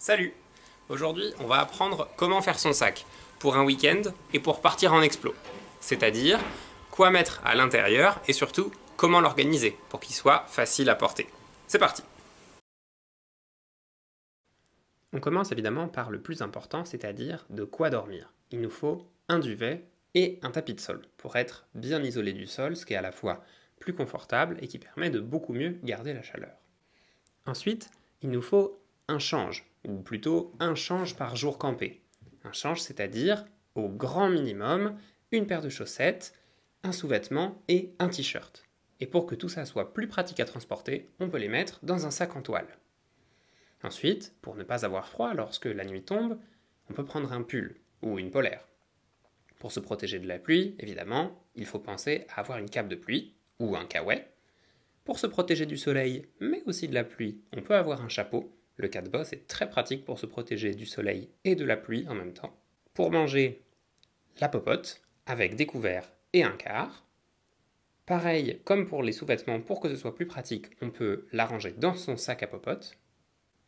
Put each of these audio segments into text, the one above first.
Salut Aujourd'hui, on va apprendre comment faire son sac pour un week-end et pour partir en explo. C'est-à-dire quoi mettre à l'intérieur et surtout comment l'organiser pour qu'il soit facile à porter. C'est parti On commence évidemment par le plus important, c'est-à-dire de quoi dormir. Il nous faut un duvet et un tapis de sol pour être bien isolé du sol, ce qui est à la fois plus confortable et qui permet de beaucoup mieux garder la chaleur. Ensuite, il nous faut un change ou plutôt un change par jour campé. Un change, c'est-à-dire, au grand minimum, une paire de chaussettes, un sous-vêtement et un t-shirt. Et pour que tout ça soit plus pratique à transporter, on peut les mettre dans un sac en toile. Ensuite, pour ne pas avoir froid lorsque la nuit tombe, on peut prendre un pull ou une polaire. Pour se protéger de la pluie, évidemment, il faut penser à avoir une cape de pluie ou un caouet. Pour se protéger du soleil, mais aussi de la pluie, on peut avoir un chapeau le de boss est très pratique pour se protéger du soleil et de la pluie en même temps. Pour manger, la popote avec des couverts et un quart. Pareil, comme pour les sous-vêtements, pour que ce soit plus pratique, on peut l'arranger dans son sac à popote.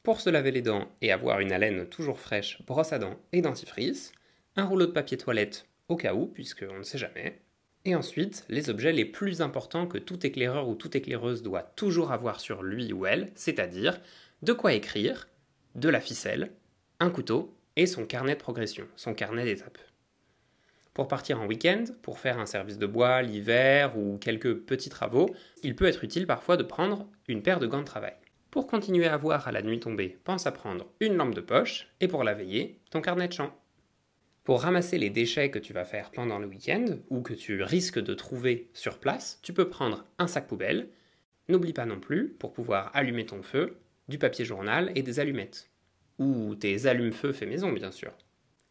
Pour se laver les dents et avoir une haleine toujours fraîche, brosse à dents et dentifrice. Un rouleau de papier toilette au cas où, puisqu'on ne sait jamais. Et ensuite, les objets les plus importants que tout éclaireur ou toute éclaireuse doit toujours avoir sur lui ou elle, c'est-à-dire de quoi écrire, de la ficelle, un couteau et son carnet de progression, son carnet d'étapes. Pour partir en week-end, pour faire un service de bois l'hiver ou quelques petits travaux, il peut être utile parfois de prendre une paire de gants de travail. Pour continuer à voir à la nuit tombée, pense à prendre une lampe de poche et pour la veiller, ton carnet de champ. Pour ramasser les déchets que tu vas faire pendant le week-end ou que tu risques de trouver sur place, tu peux prendre un sac poubelle. N'oublie pas non plus, pour pouvoir allumer ton feu, du papier journal et des allumettes. Ou tes allumes-feu fait maison, bien sûr.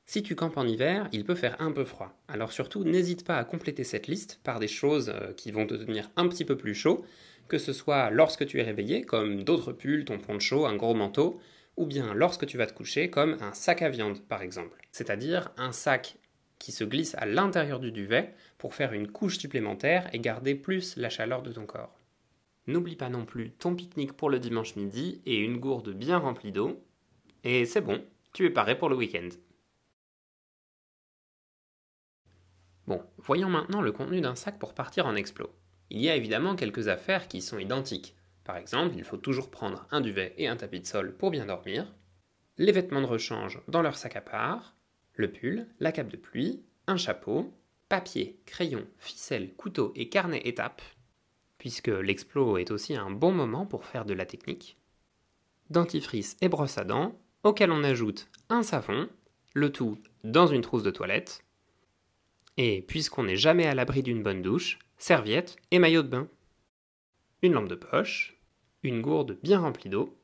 Si tu campes en hiver, il peut faire un peu froid. Alors surtout, n'hésite pas à compléter cette liste par des choses euh, qui vont te tenir un petit peu plus chaud, que ce soit lorsque tu es réveillé, comme d'autres pulls, ton poncho, un gros manteau, ou bien lorsque tu vas te coucher, comme un sac à viande, par exemple. C'est-à-dire un sac qui se glisse à l'intérieur du duvet pour faire une couche supplémentaire et garder plus la chaleur de ton corps. N'oublie pas non plus ton pique-nique pour le dimanche midi et une gourde bien remplie d'eau. Et c'est bon, tu es paré pour le week-end. Bon, voyons maintenant le contenu d'un sac pour partir en explo. Il y a évidemment quelques affaires qui sont identiques. Par exemple, il faut toujours prendre un duvet et un tapis de sol pour bien dormir, les vêtements de rechange dans leur sac à part, le pull, la cape de pluie, un chapeau, papier, crayon, ficelle, couteau et carnet étape puisque l'explo est aussi un bon moment pour faire de la technique. Dentifrice et brosse à dents, auquel on ajoute un savon, le tout dans une trousse de toilette. Et puisqu'on n'est jamais à l'abri d'une bonne douche, serviette et maillot de bain. Une lampe de poche, une gourde bien remplie d'eau,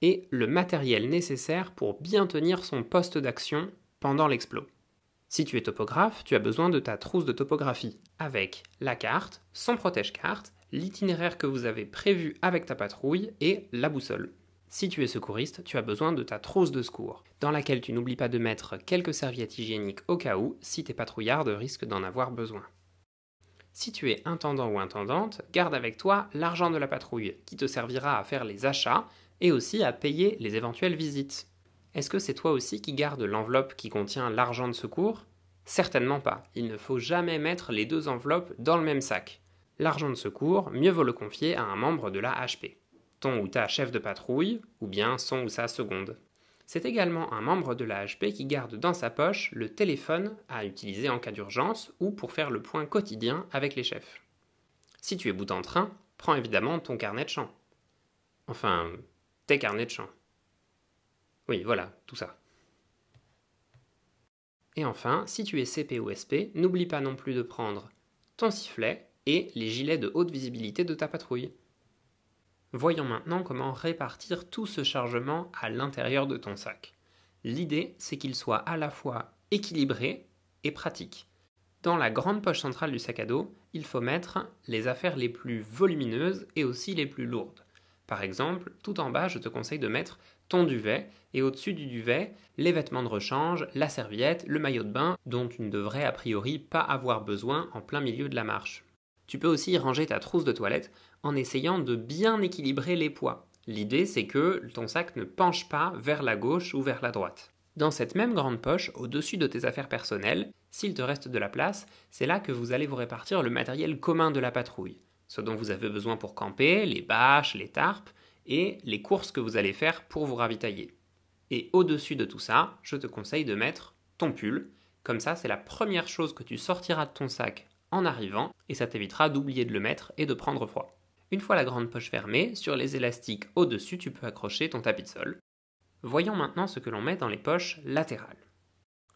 et le matériel nécessaire pour bien tenir son poste d'action pendant l'explo. Si tu es topographe, tu as besoin de ta trousse de topographie, avec la carte, son protège-carte, l'itinéraire que vous avez prévu avec ta patrouille et la boussole. Si tu es secouriste, tu as besoin de ta trousse de secours, dans laquelle tu n'oublies pas de mettre quelques serviettes hygiéniques au cas où, si tes patrouillards risquent d'en avoir besoin. Si tu es intendant ou intendante, garde avec toi l'argent de la patrouille, qui te servira à faire les achats et aussi à payer les éventuelles visites. Est-ce que c'est toi aussi qui gardes l'enveloppe qui contient l'argent de secours Certainement pas. Il ne faut jamais mettre les deux enveloppes dans le même sac. L'argent de secours, mieux vaut le confier à un membre de la HP. Ton ou ta chef de patrouille, ou bien son ou sa seconde. C'est également un membre de la HP qui garde dans sa poche le téléphone à utiliser en cas d'urgence ou pour faire le point quotidien avec les chefs. Si tu es bout en train, prends évidemment ton carnet de champ. Enfin, tes carnets de champ. Oui, voilà, tout ça. Et enfin, si tu es CP ou SP, n'oublie pas non plus de prendre ton sifflet et les gilets de haute visibilité de ta patrouille. Voyons maintenant comment répartir tout ce chargement à l'intérieur de ton sac. L'idée, c'est qu'il soit à la fois équilibré et pratique. Dans la grande poche centrale du sac à dos, il faut mettre les affaires les plus volumineuses et aussi les plus lourdes. Par exemple, tout en bas, je te conseille de mettre ton duvet et au-dessus du duvet, les vêtements de rechange, la serviette, le maillot de bain dont tu ne devrais a priori pas avoir besoin en plein milieu de la marche. Tu peux aussi ranger ta trousse de toilette en essayant de bien équilibrer les poids. L'idée c'est que ton sac ne penche pas vers la gauche ou vers la droite. Dans cette même grande poche, au-dessus de tes affaires personnelles, s'il te reste de la place, c'est là que vous allez vous répartir le matériel commun de la patrouille ce dont vous avez besoin pour camper, les bâches, les tarpes et les courses que vous allez faire pour vous ravitailler. Et au-dessus de tout ça, je te conseille de mettre ton pull. Comme ça, c'est la première chose que tu sortiras de ton sac en arrivant et ça t'évitera d'oublier de le mettre et de prendre froid. Une fois la grande poche fermée, sur les élastiques au-dessus, tu peux accrocher ton tapis de sol. Voyons maintenant ce que l'on met dans les poches latérales.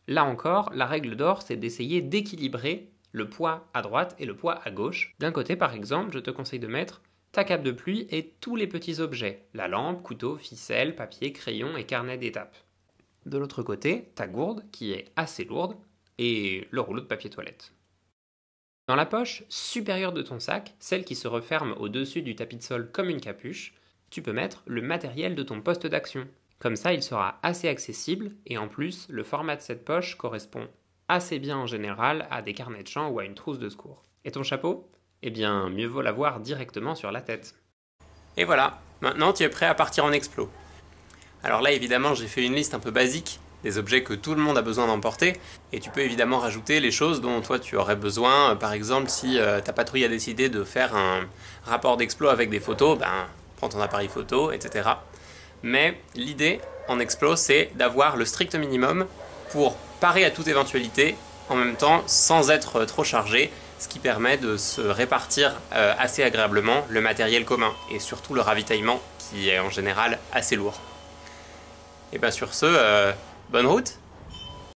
Là encore, la règle d'or, c'est d'essayer d'équilibrer le poids à droite et le poids à gauche. D'un côté, par exemple, je te conseille de mettre ta cape de pluie et tous les petits objets, la lampe, couteau, ficelle, papier, crayon et carnet d'étapes. De l'autre côté, ta gourde, qui est assez lourde, et le rouleau de papier toilette. Dans la poche supérieure de ton sac, celle qui se referme au-dessus du tapis de sol comme une capuche, tu peux mettre le matériel de ton poste d'action. Comme ça, il sera assez accessible et en plus, le format de cette poche correspond assez bien en général à des carnets de champ ou à une trousse de secours. Et ton chapeau Eh bien, mieux vaut l'avoir directement sur la tête. Et voilà, maintenant tu es prêt à partir en explo. Alors là, évidemment, j'ai fait une liste un peu basique des objets que tout le monde a besoin d'emporter, et tu peux évidemment rajouter les choses dont toi tu aurais besoin, par exemple si euh, ta patrouille a décidé de faire un rapport d'explo avec des photos, ben prends ton appareil photo, etc. Mais l'idée en explo, c'est d'avoir le strict minimum pour paré à toute éventualité, en même temps sans être euh, trop chargé, ce qui permet de se répartir euh, assez agréablement le matériel commun et surtout le ravitaillement qui est en général assez lourd. Et bien sur ce, euh, bonne route